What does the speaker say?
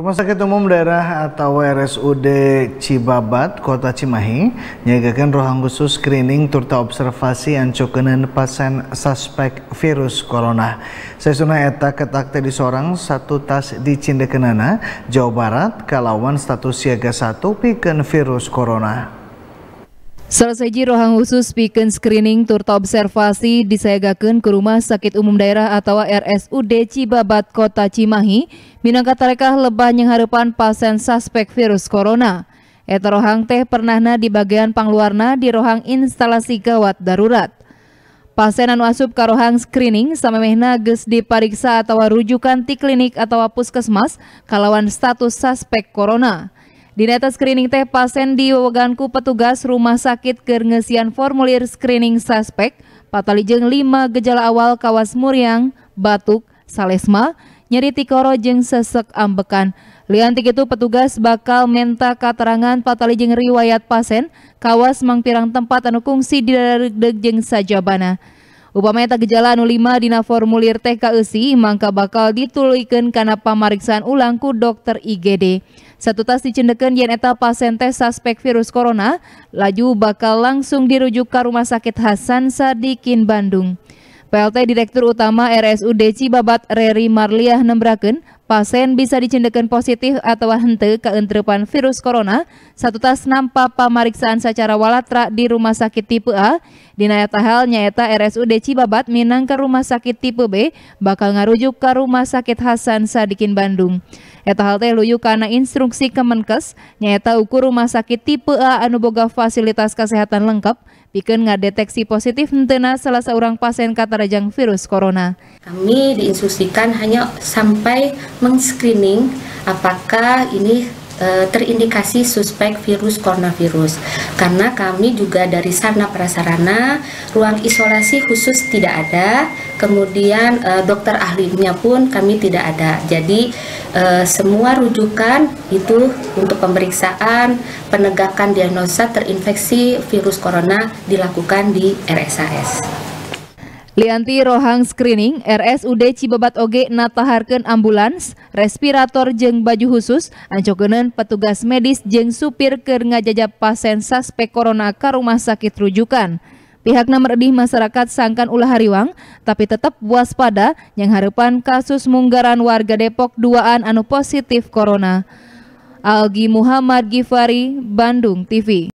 Rumah Sakit Umum Daerah atau RSUD Cibabat, Kota Cimahi, menyediakan ruang khusus screening serta observasi ancokenan pasien suspek virus corona. Sesuna eta ketak tadi seorang satu tas di Cindekenana, Jawa Barat, kalawan status siaga satu piken virus corona. Saraseji rohang khusus piken screening turta observasi disayagakan ke Rumah Sakit Umum Daerah atau RSUD Cibabat Kota Cimahi minangka tarekah lebah yang harapan pasien suspek virus corona. Eta rohang teh pernahna di bagian pangluarna di rohang instalasi gawat darurat. Pasien anu asup ka rohang screening samemehna geus dipariksa atau rujukan ti klinik atau puskesmas kalawan status suspek corona. Di data screening teh pasien di Woganku petugas rumah sakit kerengesian formulir screening suspek jeng lima gejala awal kawas muriang, batuk, salesma, nyeri tikoro jeng sesek ambekan. Liantik itu petugas bakal menta keterangan jeng riwayat pasien kawas mangpirang tempat anu kungsi di deg jeng sajabana. Upamanya tak gejala anu 5 dina formulir teh maka bakal ditulikeun karena pemeriksaan ulang ku dokter IGD. Satu tas dicendekan yang eta pasien tes suspek virus corona, laju bakal langsung dirujuk ke Rumah Sakit Hasan Sadikin Bandung. PLT Direktur Utama RSUD Cibabat Reri Marliah nembraken Pasien bisa dicendekan positif atau hente keentrepan virus corona, satu tas nampak pemeriksaan secara walatra di Rumah Sakit Tipe A, dinayata hal nyata RSUD Cibabat Minang ke Rumah Sakit Tipe B, bakal ngarujuk ke Rumah Sakit Hasan Sadikin Bandung. Eta hal teh luyu karena instruksi Kemenkes, nyata ukur Rumah Sakit Tipe A anu boga fasilitas kesehatan lengkap, bikin deteksi positif hentena salah seorang pasien katarajang virus corona. Kami diinstruksikan hanya sampai mengscreening apakah ini eh, terindikasi suspek virus coronavirus karena kami juga dari sana prasarana ruang isolasi khusus tidak ada kemudian eh, dokter ahlinya pun kami tidak ada jadi eh, semua rujukan itu untuk pemeriksaan penegakan diagnosa terinfeksi virus corona dilakukan di RSAS. Lianti rohang screening RSUD Cibabat Oge Nataharken ambulans, respirator jeng baju khusus, ancokenan petugas medis jeng supir ke ngajajab pasien suspek corona ke rumah sakit rujukan. Pihak nomor di masyarakat sangkan ulah hariwang, tapi tetap waspada yang harapan kasus munggaran warga Depok duaan anu positif corona. Algi Muhammad Gifari, Bandung TV.